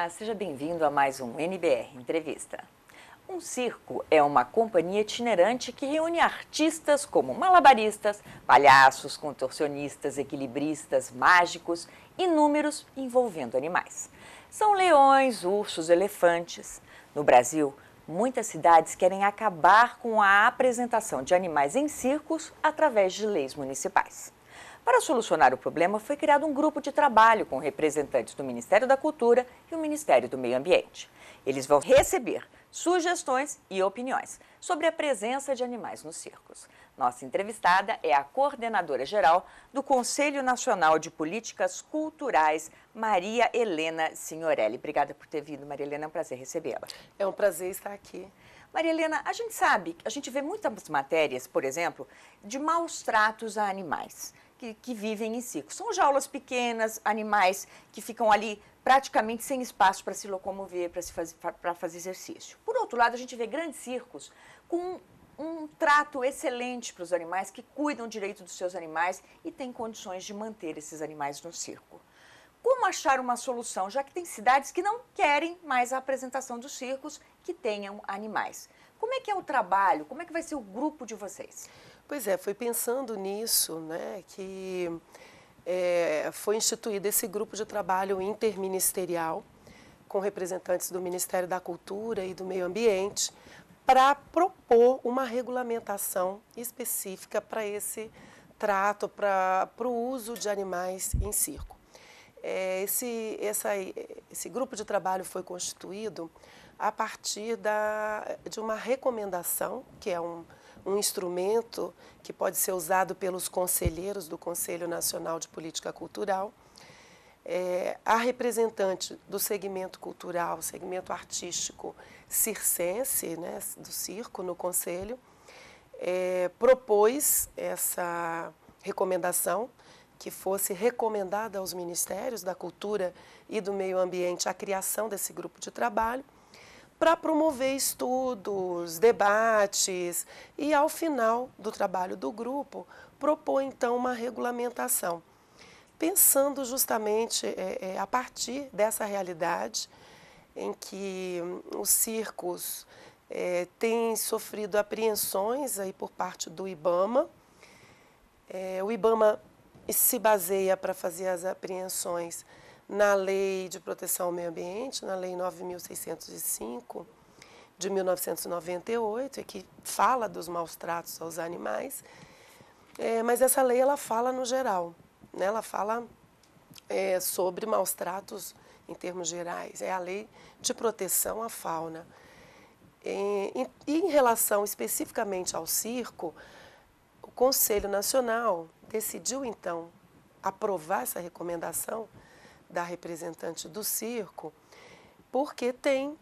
Olá, seja bem-vindo a mais um NBR Entrevista. Um circo é uma companhia itinerante que reúne artistas como malabaristas, palhaços, contorcionistas, equilibristas, mágicos e números envolvendo animais. São leões, ursos, elefantes. No Brasil, muitas cidades querem acabar com a apresentação de animais em circos através de leis municipais. Para solucionar o problema, foi criado um grupo de trabalho com representantes do Ministério da Cultura e o Ministério do Meio Ambiente. Eles vão receber sugestões e opiniões sobre a presença de animais nos circos. Nossa entrevistada é a coordenadora geral do Conselho Nacional de Políticas Culturais, Maria Helena Signorelli. Obrigada por ter vindo, Maria Helena. É um prazer recebê-la. É um prazer estar aqui. Maria Helena, a gente sabe, a gente vê muitas matérias, por exemplo, de maus tratos a animais que, que vivem em circo. São jaulas pequenas, animais que ficam ali praticamente sem espaço para se locomover, para fazer, fazer exercício. Por outro lado, a gente vê grandes circos com um trato excelente para os animais, que cuidam direito dos seus animais e têm condições de manter esses animais no circo. Como achar uma solução, já que tem cidades que não querem mais a apresentação dos circos que tenham animais? Como é que é o trabalho? Como é que vai ser o grupo de vocês? Pois é, foi pensando nisso né, que é, foi instituído esse grupo de trabalho interministerial com representantes do Ministério da Cultura e do Meio Ambiente para propor uma regulamentação específica para esse trato, para o uso de animais em circo. É, esse, essa, esse grupo de trabalho foi constituído a partir da, de uma recomendação, que é um, um instrumento que pode ser usado pelos conselheiros do Conselho Nacional de Política Cultural. É, a representante do segmento cultural, segmento artístico circense, né, do circo no conselho, é, propôs essa recomendação que fosse recomendada aos ministérios da cultura e do meio ambiente a criação desse grupo de trabalho para promover estudos, debates e, ao final do trabalho do grupo, propor então uma regulamentação, pensando justamente é, é, a partir dessa realidade em que hum, os circos é, têm sofrido apreensões aí por parte do IBAMA. É, o IBAMA se baseia para fazer as apreensões na Lei de Proteção ao Meio Ambiente, na Lei 9605 de 1998, que fala dos maus tratos aos animais. É, mas essa lei ela fala no geral, né? ela fala é, sobre maus tratos em termos gerais. É a lei de proteção à fauna. É, e em, em relação especificamente ao circo, o Conselho Nacional decidiu então aprovar essa recomendação da representante do circo, porque tem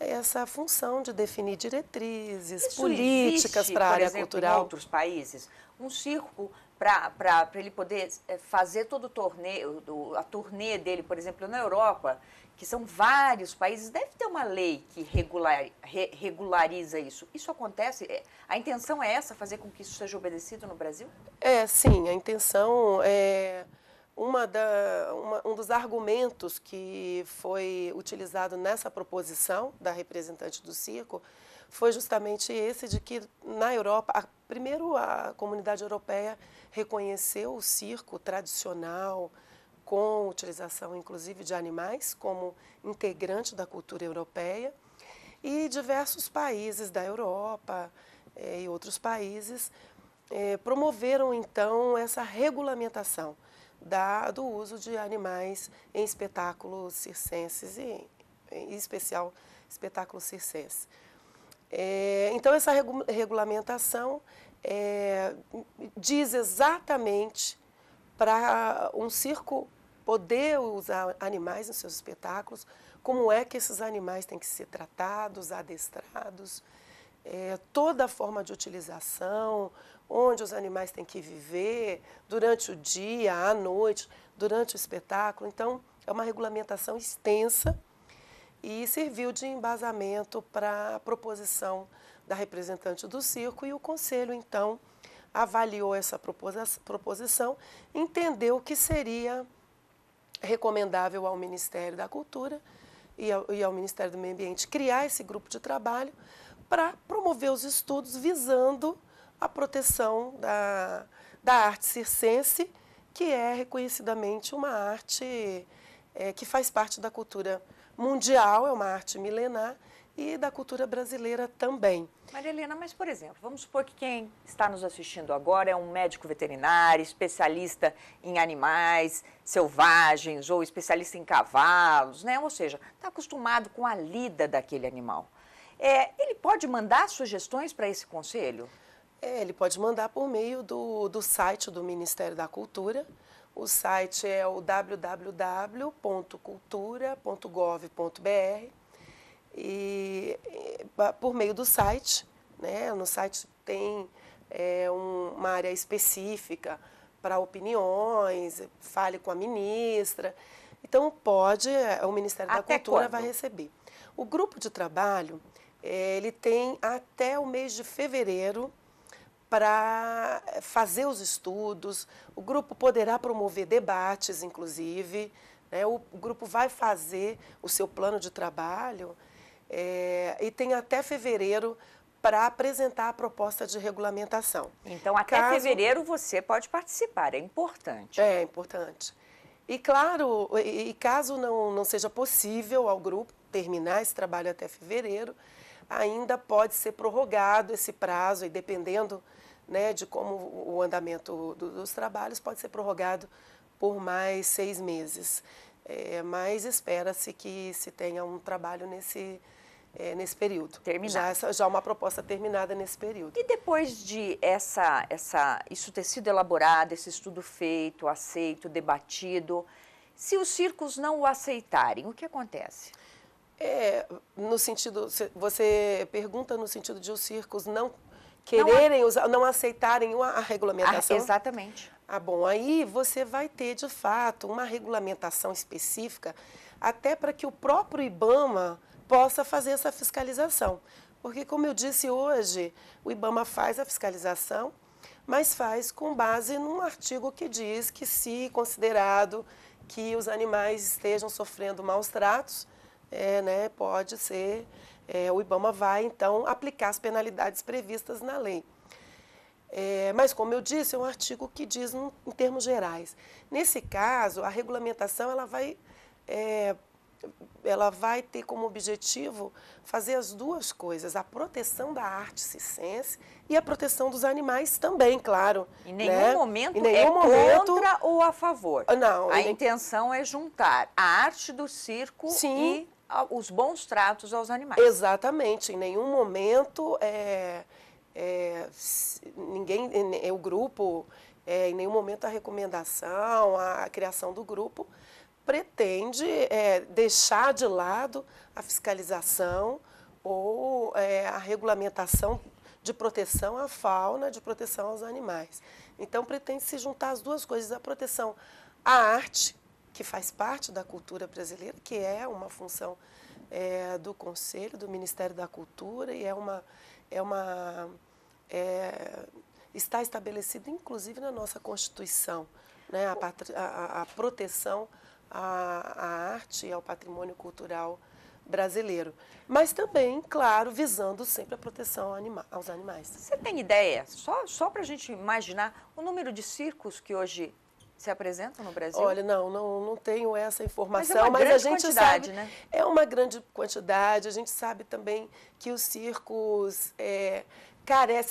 essa função de definir diretrizes, Isso políticas para a área exemplo, cultural. Em outros países, um circo para ele poder eh, fazer todo o torneio, a turnê dele, por exemplo, na Europa, que são vários países, deve ter uma lei que regular, re, regulariza isso. Isso acontece? É, a intenção é essa, fazer com que isso seja obedecido no Brasil? É, sim, a intenção é uma da, uma, um dos argumentos que foi utilizado nessa proposição da representante do circo foi justamente esse de que na Europa, a, primeiro a comunidade europeia reconheceu o circo tradicional com utilização inclusive de animais como integrante da cultura europeia e diversos países da Europa eh, e outros países eh, promoveram então essa regulamentação da, do uso de animais em espetáculos circenses e, em especial, espetáculos circenses. É, então, essa regu regulamentação é, diz exatamente para um circo poder usar animais nos seus espetáculos, como é que esses animais têm que ser tratados, adestrados, é, toda a forma de utilização, onde os animais têm que viver, durante o dia, à noite, durante o espetáculo. Então, é uma regulamentação extensa e serviu de embasamento para a proposição da representante do circo e o conselho, então, avaliou essa proposição, entendeu que seria recomendável ao Ministério da Cultura e ao, e ao Ministério do Meio Ambiente criar esse grupo de trabalho para promover os estudos visando a proteção da, da arte circense, que é reconhecidamente uma arte é, que faz parte da cultura mundial, é uma arte milenar e da cultura brasileira também. Maria Helena, mas por exemplo, vamos supor que quem está nos assistindo agora é um médico veterinário, especialista em animais selvagens ou especialista em cavalos, né? Ou seja, está acostumado com a lida daquele animal. É, ele pode mandar sugestões para esse conselho? É, ele pode mandar por meio do, do site do Ministério da Cultura. O site é o www.cultura.gov.br e por meio do site, né, no site tem é, um, uma área específica para opiniões, fale com a ministra. Então pode, é, o Ministério Até da Cultura quando? vai receber. O grupo de trabalho, eh, ele tem até o mês de fevereiro para eh, fazer os estudos. O grupo poderá promover debates, inclusive. Né? O, o, grupo vai fazer o seu plano de trabalho é, e tem até fevereiro para apresentar a proposta de regulamentação. Então, até Caso, fevereiro você pode participar, é importante. É, importante. E claro, e caso não, não seja possível ao grupo terminar esse trabalho até fevereiro, ainda pode ser prorrogado esse prazo, e dependendo né, de como o andamento do, dos trabalhos, pode ser prorrogado por mais seis meses. É, mas espera-se que se tenha um trabalho nesse, é, nesse período. Terminado. Já, já uma proposta terminada nesse período. E depois de essa, essa, isso ter sido elaborado, esse estudo feito, aceito, debatido, se os circos não o aceitarem, o que acontece? É, no sentido, você pergunta no sentido de os circos não quererem não, usar, não aceitarem a, a regulamentação. Ah, exatamente. Ah, bom, aí você vai ter de fato uma regulamentação específica até para que o próprio IBAMA possa fazer essa fiscalização. Porque, como eu disse hoje, o IBAMA faz a fiscalização, mas faz com base num artigo que diz que, se considerado que os animais estejam sofrendo maus tratos, é, né, pode ser, é, o IBAMA vai então aplicar as penalidades previstas na lei. É, mas, como eu disse, é um artigo que diz em termos gerais. Nesse caso, a regulamentação ela vai, é, ela vai ter como objetivo fazer as duas coisas, a proteção da arte circense e a proteção dos animais também, claro. Em né? nenhum né? momento em nenhum é momento... contra ou a favor. Não. A nem... intenção é juntar a arte do circo Sim. e os bons tratos aos animais. Exatamente. Em nenhum momento é, é, ninguém, o grupo, é, em nenhum momento a recomendação, a criação do grupo pretende é, deixar de lado a fiscalização ou é, a regulamentação de proteção à fauna, de proteção aos animais. Então, pretende se juntar as duas coisas, a proteção à arte que faz parte da cultura brasileira, que é uma função é, do Conselho, do Ministério da Cultura, e é uma. É uma é, está estabelecido, inclusive, na nossa Constituição, né, a, a, a proteção à, à arte e ao patrimônio cultural brasileiro, mas também, claro, visando sempre a proteção anima aos animais. Você tem ideia, só, só para a gente imaginar, o número de circos que hoje se apresentam no Brasil? Olha, não, não, não tenho essa informação, mas, é mas a gente sabe. Né? É uma grande quantidade. A gente sabe também que os circos é,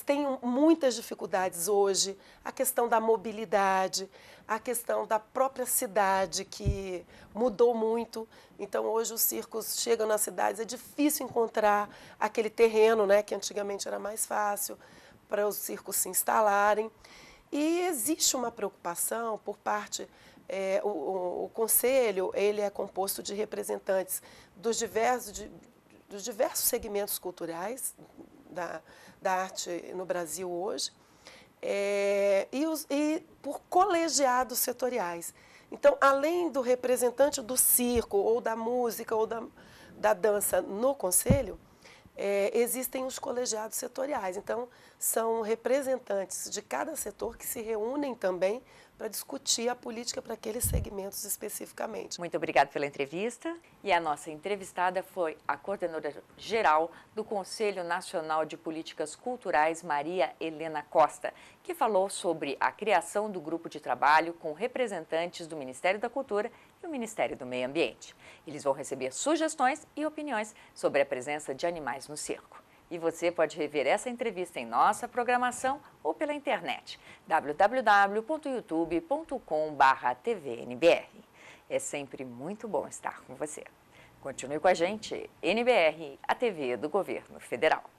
têm muitas dificuldades hoje. A questão da mobilidade, a questão da própria cidade, que mudou muito. Então, hoje os circos chegam nas cidades, é difícil encontrar aquele terreno, né, que antigamente era mais fácil para os circos se instalarem. E existe uma preocupação por parte é, o, o, o, conselho ele é composto de representantes dos diversos, de, dos diversos segmentos culturais da, da arte no Brasil hoje é, e, os, e por colegiados setoriais. Então, além do representante do circo, ou da música, ou da, da dança no conselho, é, existem os colegiados setoriais. Então, são representantes de cada setor que se reúnem também para discutir a política para aqueles segmentos especificamente. Muito obrigada pela entrevista. E a nossa entrevistada foi a coordenadora geral do Conselho Nacional de Políticas Culturais, Maria Helena Costa, que falou sobre a criação do grupo de trabalho com representantes do Ministério da Cultura e o Ministério do Meio Ambiente. Eles vão receber sugestões e opiniões sobre a presença de animais no circo. E você pode rever essa entrevista em nossa programação ou pela internet www.youtube.com/tvnbr. É sempre muito bom estar com você. Continue com a gente, NBR, a TV do Governo Federal.